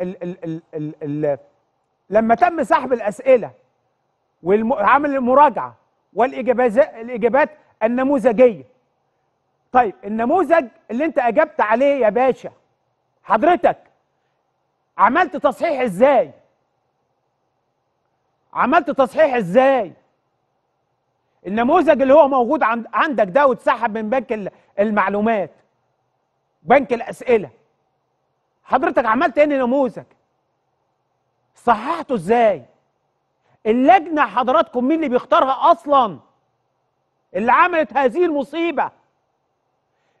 ال ال ال ال الـ لما تم سحب الاسئله وعمل المراجعه والاجابات الاجابات النموذجيه طيب النموذج اللي انت اجبت عليه يا باشا حضرتك عملت تصحيح ازاي عملت تصحيح ازاي النموذج اللي هو موجود عندك ده واتسحب من بنك المعلومات بنك الاسئله حضرتك عملت ايه نموذج صححته ازاي اللجنه حضراتكم مين اللي بيختارها اصلا اللي عملت هذه المصيبه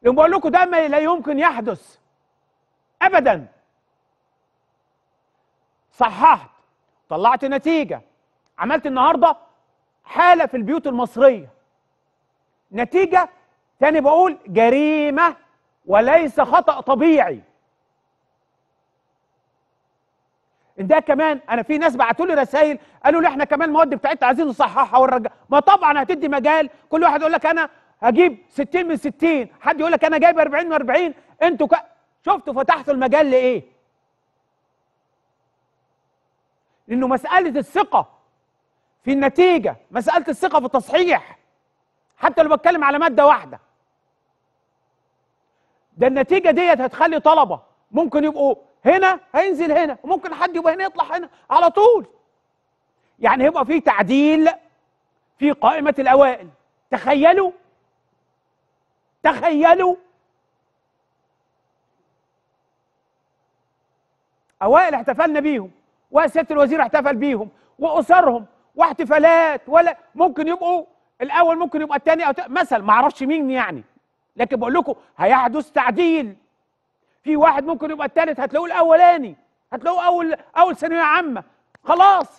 اللي بقول لكم ده ما لا يمكن يحدث ابدا صححت طلعت نتيجه عملت النهارده حاله في البيوت المصريه نتيجه تاني بقول جريمه وليس خطا طبيعي ده كمان انا في ناس بعتوا لي رسائل قالوا لي احنا كمان المواد بتاعتنا عايزين نصححها ونرجع ما طبعا هتدي مجال كل واحد يقول لك انا هجيب 60 من 60 حد يقول لك انا جايب 40 من 40 انتوا ك... شفتوا فتحتوا المجال لايه لانه مساله الثقه في النتيجه مساله الثقه في التصحيح حتى لو بتكلم على ماده واحده ده النتيجه ديت هتخلي طلبه ممكن يبقوا هنا هينزل هنا وممكن حد يبقى هنا يطلع هنا على طول يعني هيبقى في تعديل في قائمة الأوائل تخيلوا تخيلوا أوائل احتفلنا بيهم وسيادة الوزير احتفل بيهم وأسرهم واحتفالات ولا ممكن يبقوا الأول ممكن يبقى الثاني أو مثلا ما أعرفش مين يعني لكن بقول لكم هيحدث تعديل في واحد ممكن يبقى الثالث هتلاقوه الاولاني هتلاقوه اول اول ثانويه عامه خلاص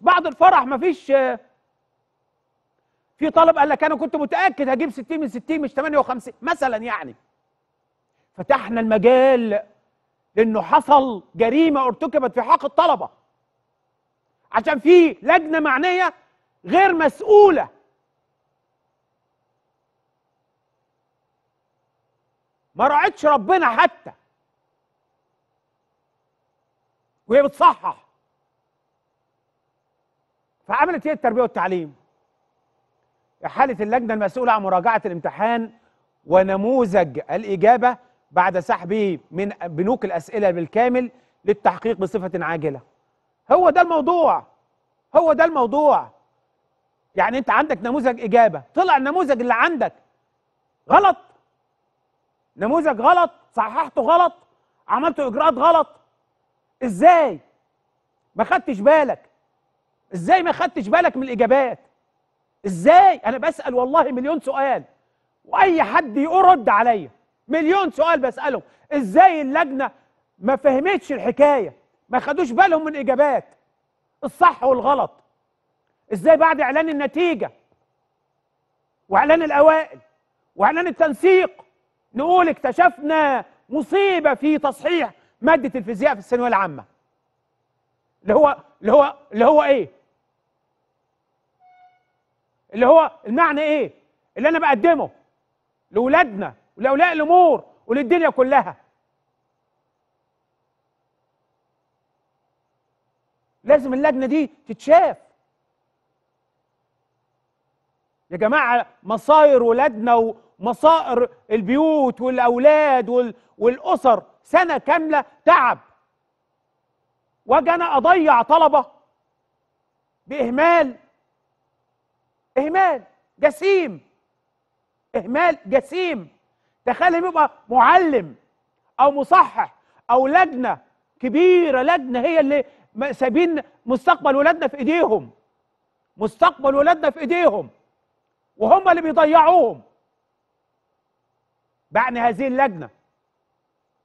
بعد الفرح مفيش في طالب قال لك انا كنت متاكد هجيب 60 من 60 مش 58 مثلا يعني فتحنا المجال لانه حصل جريمه ارتكبت في حق الطلبه عشان في لجنه معنيه غير مسؤوله ما راعتش ربنا حتى وهي بتصحح فعملت ايه التربيه والتعليم حالة اللجنة المسؤولة عن مراجعة الامتحان ونموذج الإجابة بعد سحبه من بنوك الأسئلة بالكامل للتحقيق بصفة عاجلة هو ده الموضوع هو ده الموضوع يعني أنت عندك نموذج إجابة طلع النموذج اللي عندك غلط نموذج غلط صححته غلط عملت اجراءات غلط ازاي ما خدتش بالك ازاي ما خدتش بالك من الاجابات ازاي انا بسال والله مليون سؤال واي حد يرد عليا مليون سؤال بسالهم ازاي اللجنه ما فهمتش الحكايه ما خدوش بالهم من اجابات الصح والغلط ازاي بعد اعلان النتيجه واعلان الاوائل واعلان التنسيق نقول اكتشفنا مصيبه في تصحيح ماده الفيزياء في الثانويه العامه اللي هو اللي هو اللي هو ايه اللي هو المعنى ايه اللي انا بقدمه لاولادنا ولاولياء الامور وللدنيا كلها لازم اللجنه دي تتشاف يا جماعة مصاير ولادنا ومصائر البيوت والأولاد والأسر سنة كاملة تعب واجي أنا أضيع طلبة بإهمال إهمال جسيم إهمال جسيم تخيل يبقى معلم أو مصحح أو لجنة كبيرة لجنة هي اللي سايبين مستقبل ولادنا في إيديهم مستقبل ولادنا في إيديهم وهم اللي بيضيعوهم بعني هذه اللجنه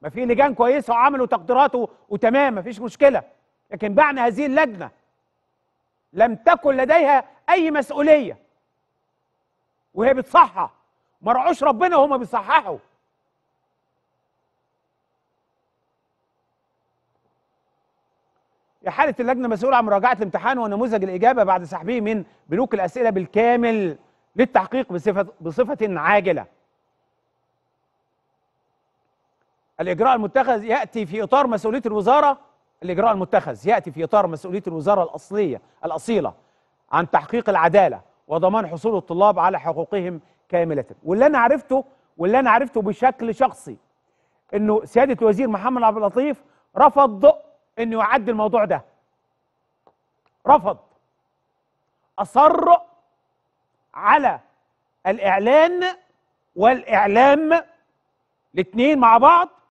ما في لجان كويسه وعملوا تقديرات وتمام مفيش مشكله لكن بعني هذه اللجنه لم تكن لديها اي مسؤوليه وهي بتصحح ما رعوش ربنا وهم بيصححوا إحالة اللجنة مسؤولة عن مراجعة الامتحان ونموذج الإجابة بعد سحبه من بنوك الأسئلة بالكامل للتحقيق بصفة بصفة عاجلة. الإجراء المتخذ يأتي في إطار مسؤولية الوزارة الإجراء المتخذ يأتي في إطار مسؤولية الوزارة الأصلية الأصيلة عن تحقيق العدالة وضمان حصول الطلاب على حقوقهم كاملة. واللي أنا عرفته واللي أنا عرفته بشكل شخصي إنه سيادة الوزير محمد عبد اللطيف رفض إنه يعدي الموضوع ده. رفض. أصر على الإعلان والإعلام الاثنين مع بعض